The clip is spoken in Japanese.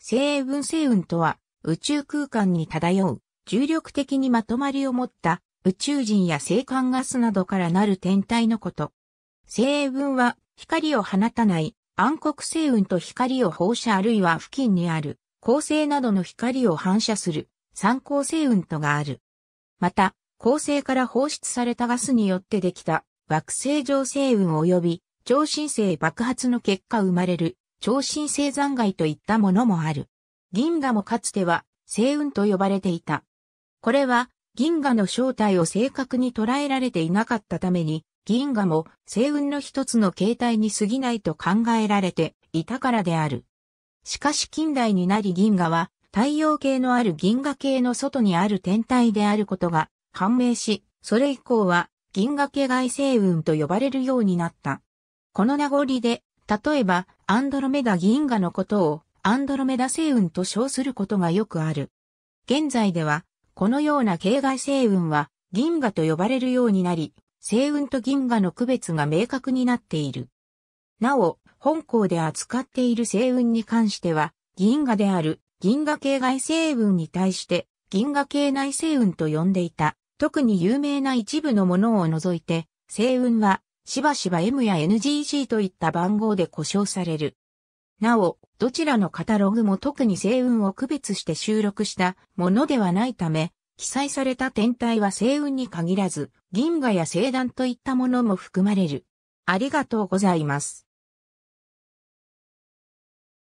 星雲星雲とは、宇宙空間に漂う、重力的にまとまりを持った、宇宙人や星間ガスなどからなる天体のこと。星雲は、光を放たない、暗黒星雲と光を放射あるいは付近にある、恒星などの光を反射する、三光星雲とがある。また、恒星から放出されたガスによってできた、惑星上星雲及び、超新星爆発の結果生まれる超新星残骸といったものもある。銀河もかつては星雲と呼ばれていた。これは銀河の正体を正確に捉えられていなかったために、銀河も星雲の一つの形態に過ぎないと考えられていたからである。しかし近代になり銀河は太陽系のある銀河系の外にある天体であることが判明し、それ以降は銀河系外星雲と呼ばれるようになった。この名残で例えば、アンドロメダ銀河のことをアンドロメダ星雲と称することがよくある。現在では、このような形外星雲は銀河と呼ばれるようになり、星雲と銀河の区別が明確になっている。なお、本校で扱っている星雲に関しては、銀河である銀河系外星雲に対して銀河系内星雲と呼んでいた。特に有名な一部のものを除いて、星雲はしばしば M や NGC といった番号で呼称される。なお、どちらのカタログも特に星雲を区別して収録したものではないため、記載された天体は星雲に限らず、銀河や星団といったものも含まれる。ありがとうございます。